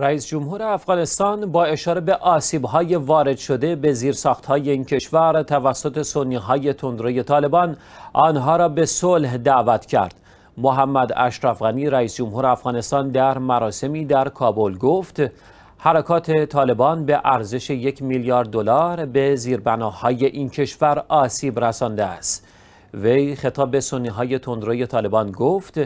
رئیس جمهور افغانستان با اشاره به آسیب‌های وارد شده به های این کشور توسط های تندروی طالبان آنها را به صلح دعوت کرد. محمد اشرف غنی رئیس جمهور افغانستان در مراسمی در کابل گفت حرکات طالبان به ارزش یک میلیارد دلار به زیربناهای این کشور آسیب رسانده است. وی خطاب به های تندروی طالبان گفت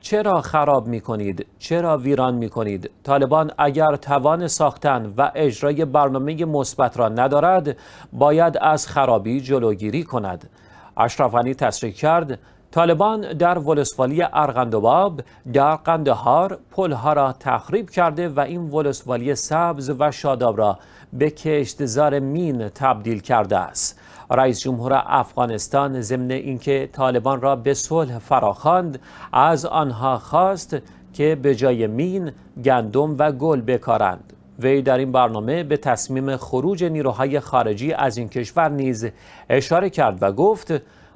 چرا خراب می کنید؟ چرا ویران می کنید؟ طالبان اگر توان ساختن و اجرای برنامه مثبت را ندارد باید از خرابی جلوگیری کند. اشرافانی تصریح کرد طالبان در ولسوالی ارغندباب در قندهار پلها را تخریب کرده و این ولسوالی سبز و شاداب را به کشتزار مین تبدیل کرده است رئیس جمهور افغانستان ضمن اینکه طالبان را به صلح فراخواند از آنها خواست که به جای مین گندم و گل بکارند وی در این برنامه به تصمیم خروج نیروهای خارجی از این کشور نیز اشاره کرد و گفت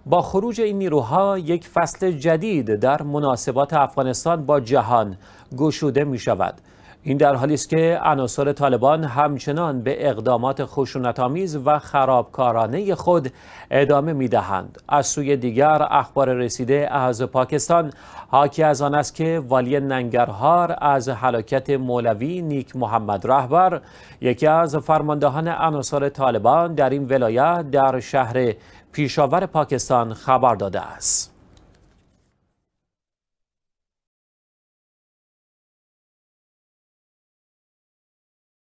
با خروج این نیروها یک فصل جدید در مناسبات افغانستان با جهان گشوده می شود این در حالی است که عناصر طالبان همچنان به اقدامات خشونتآمیز و خرابکارانه خود ادامه میدهند از سوی دیگر اخبار رسیده از پاکستان حاکی از آن است که والی ننگرهار از حلاکت مولوی نیک محمد رهبر یکی از فرماندهان عناصر طالبان در این ولایت در شهر پیشاور پاکستان خبر داده است